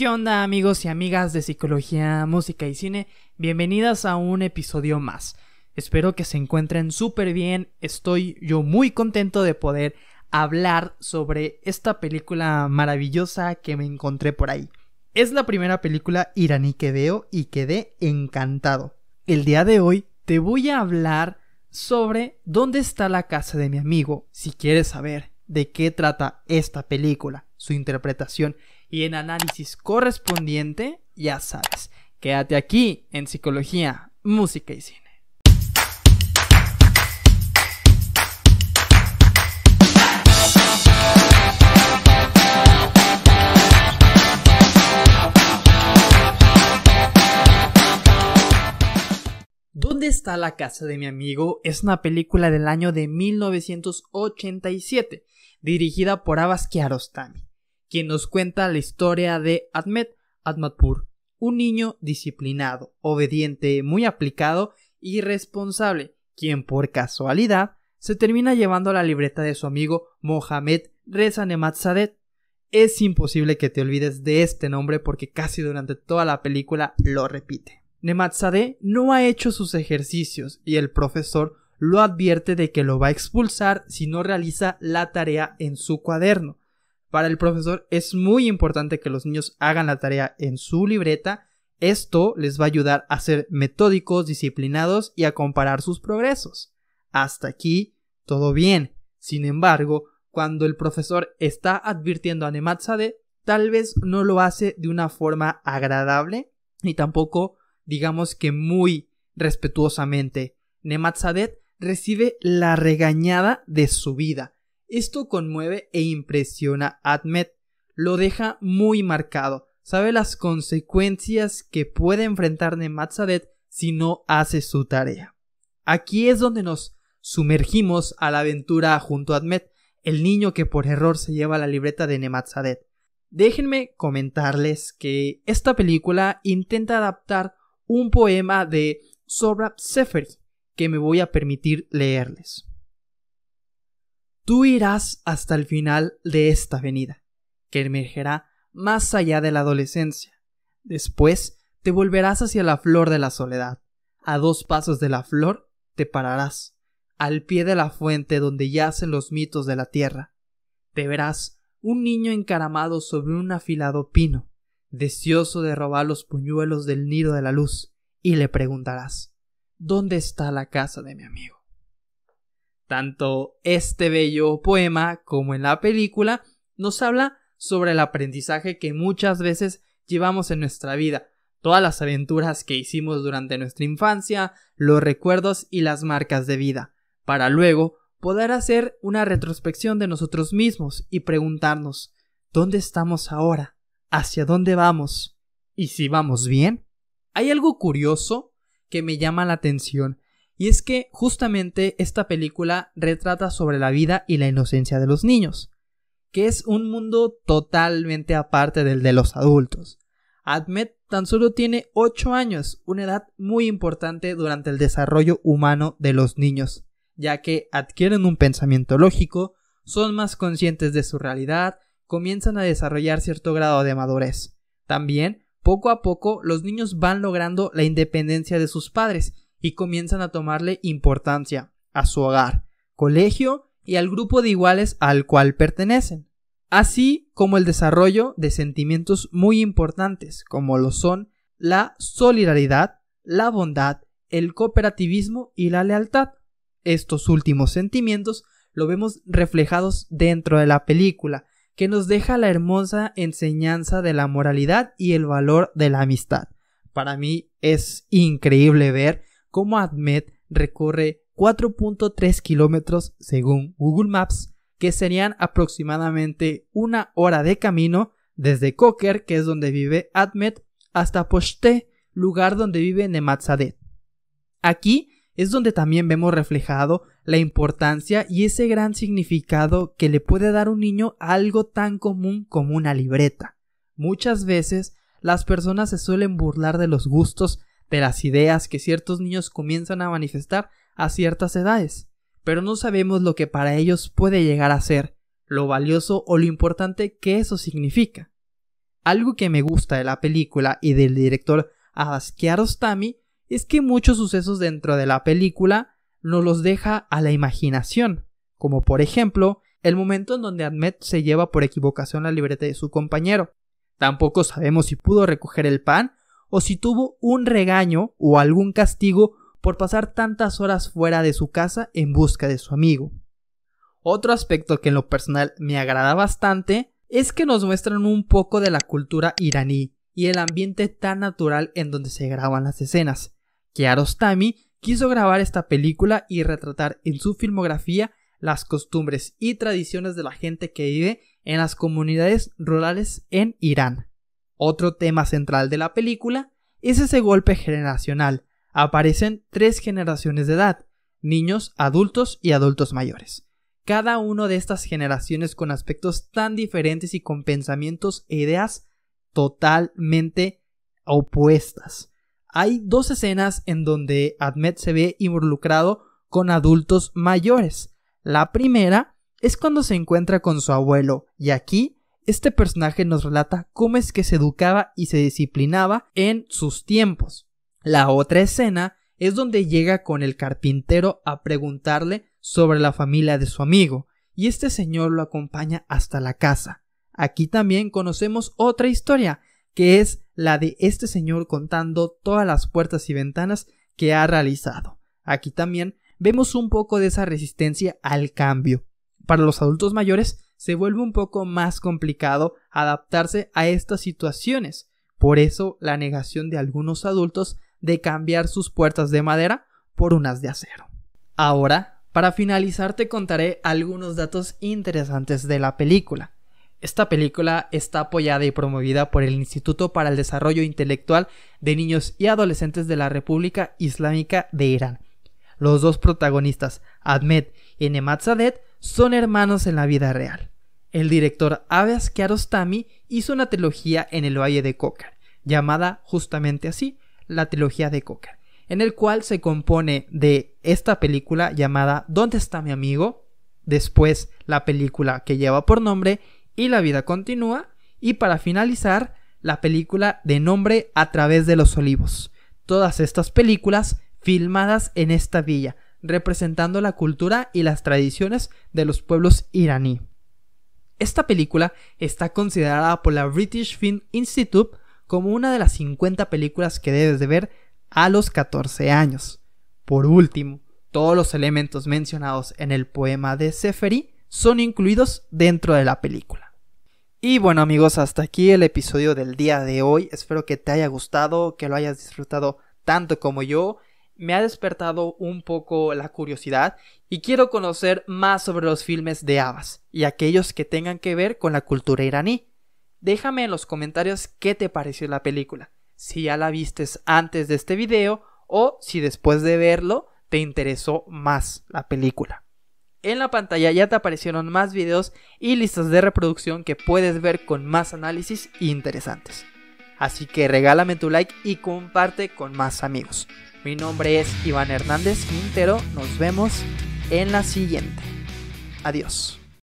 ¿Qué onda amigos y amigas de psicología, música y cine? Bienvenidas a un episodio más. Espero que se encuentren súper bien. Estoy yo muy contento de poder hablar sobre esta película maravillosa que me encontré por ahí. Es la primera película iraní que veo y quedé encantado. El día de hoy te voy a hablar sobre dónde está la casa de mi amigo, si quieres saber de qué trata esta película, su interpretación y en análisis correspondiente, ya sabes. Quédate aquí en Psicología, Música y Cine. ¿Dónde está la casa de mi amigo? Es una película del año de 1987, dirigida por Abbas Kiarostami quien nos cuenta la historia de Ahmed Atmatpur, un niño disciplinado, obediente, muy aplicado y responsable, quien por casualidad se termina llevando la libreta de su amigo Mohamed Reza Nematzadeh. Es imposible que te olvides de este nombre porque casi durante toda la película lo repite. Nematzadeh no ha hecho sus ejercicios y el profesor lo advierte de que lo va a expulsar si no realiza la tarea en su cuaderno. Para el profesor es muy importante que los niños hagan la tarea en su libreta. Esto les va a ayudar a ser metódicos, disciplinados y a comparar sus progresos. Hasta aquí, todo bien. Sin embargo, cuando el profesor está advirtiendo a Sadet, tal vez no lo hace de una forma agradable ni tampoco, digamos que muy respetuosamente. Nematzadet recibe la regañada de su vida. Esto conmueve e impresiona a Ahmed, lo deja muy marcado, sabe las consecuencias que puede enfrentar Nemat si no hace su tarea. Aquí es donde nos sumergimos a la aventura junto a Ahmed, el niño que por error se lleva la libreta de Nemat Déjenme comentarles que esta película intenta adaptar un poema de Sobra Seferi que me voy a permitir leerles tú irás hasta el final de esta avenida, que emergerá más allá de la adolescencia. Después te volverás hacia la flor de la soledad. A dos pasos de la flor te pararás, al pie de la fuente donde yacen los mitos de la tierra. Te verás un niño encaramado sobre un afilado pino, deseoso de robar los puñuelos del nido de la luz, y le preguntarás ¿Dónde está la casa de mi amigo? Tanto este bello poema como en la película nos habla sobre el aprendizaje que muchas veces llevamos en nuestra vida, todas las aventuras que hicimos durante nuestra infancia, los recuerdos y las marcas de vida, para luego poder hacer una retrospección de nosotros mismos y preguntarnos ¿dónde estamos ahora? ¿Hacia dónde vamos? ¿Y si vamos bien? Hay algo curioso que me llama la atención y es que justamente esta película retrata sobre la vida y la inocencia de los niños, que es un mundo totalmente aparte del de los adultos. ...Admet tan solo tiene 8 años, una edad muy importante durante el desarrollo humano de los niños, ya que adquieren un pensamiento lógico, son más conscientes de su realidad, comienzan a desarrollar cierto grado de madurez. También, poco a poco, los niños van logrando la independencia de sus padres y comienzan a tomarle importancia a su hogar, colegio y al grupo de iguales al cual pertenecen, así como el desarrollo de sentimientos muy importantes como lo son la solidaridad, la bondad, el cooperativismo y la lealtad. Estos últimos sentimientos lo vemos reflejados dentro de la película, que nos deja la hermosa enseñanza de la moralidad y el valor de la amistad. Para mí es increíble ver como Ahmed recorre 4.3 kilómetros según Google Maps, que serían aproximadamente una hora de camino desde Koker, que es donde vive Admet, hasta Posté, lugar donde vive Nematzadeh. Aquí es donde también vemos reflejado la importancia y ese gran significado que le puede dar un niño a algo tan común como una libreta. Muchas veces las personas se suelen burlar de los gustos de las ideas que ciertos niños comienzan a manifestar a ciertas edades, pero no sabemos lo que para ellos puede llegar a ser, lo valioso o lo importante que eso significa. Algo que me gusta de la película y del director Kiarostami es que muchos sucesos dentro de la película nos los deja a la imaginación, como por ejemplo el momento en donde Ahmed se lleva por equivocación la libreta de su compañero. Tampoco sabemos si pudo recoger el pan o si tuvo un regaño o algún castigo por pasar tantas horas fuera de su casa en busca de su amigo. Otro aspecto que en lo personal me agrada bastante es que nos muestran un poco de la cultura iraní y el ambiente tan natural en donde se graban las escenas. Kiarostami quiso grabar esta película y retratar en su filmografía las costumbres y tradiciones de la gente que vive en las comunidades rurales en Irán. Otro tema central de la película es ese golpe generacional. Aparecen tres generaciones de edad, niños, adultos y adultos mayores. Cada una de estas generaciones con aspectos tan diferentes y con pensamientos e ideas totalmente opuestas. Hay dos escenas en donde Admet se ve involucrado con adultos mayores. La primera es cuando se encuentra con su abuelo y aquí este personaje nos relata cómo es que se educaba y se disciplinaba en sus tiempos. La otra escena es donde llega con el carpintero a preguntarle sobre la familia de su amigo, y este señor lo acompaña hasta la casa. Aquí también conocemos otra historia, que es la de este señor contando todas las puertas y ventanas que ha realizado. Aquí también vemos un poco de esa resistencia al cambio. Para los adultos mayores se vuelve un poco más complicado adaptarse a estas situaciones. Por eso la negación de algunos adultos de cambiar sus puertas de madera por unas de acero. Ahora, para finalizar te contaré algunos datos interesantes de la película. Esta película está apoyada y promovida por el Instituto para el Desarrollo Intelectual de Niños y Adolescentes de la República Islámica de Irán. Los dos protagonistas, Ahmed y Nemat son hermanos en la vida real. El director Abbas Kiarostami hizo una trilogía en el Valle de Cócar, llamada justamente así, la trilogía de Cócar, en el cual se compone de esta película llamada ¿Dónde está mi amigo? Después la película que lleva por nombre Y la vida continúa y para finalizar la película de nombre A través de los olivos. Todas estas películas filmadas en esta villa, representando la cultura y las tradiciones de los pueblos iraní. Esta película está considerada por la British Film Institute como una de las 50 películas que debes de ver a los 14 años. Por último, todos los elementos mencionados en el poema de Seferi son incluidos dentro de la película. Y bueno amigos, hasta aquí el episodio del día de hoy. Espero que te haya gustado, que lo hayas disfrutado tanto como yo me ha despertado un poco la curiosidad y quiero conocer más sobre los filmes de Abbas y aquellos que tengan que ver con la cultura iraní. Déjame en los comentarios qué te pareció la película, si ya la vistes antes de este video o si después de verlo te interesó más la película. En la pantalla ya te aparecieron más videos y listas de reproducción que puedes ver con más análisis interesantes. Así que regálame tu like y comparte con más amigos. Mi nombre es Iván Hernández Quintero. Nos vemos en la siguiente. Adiós.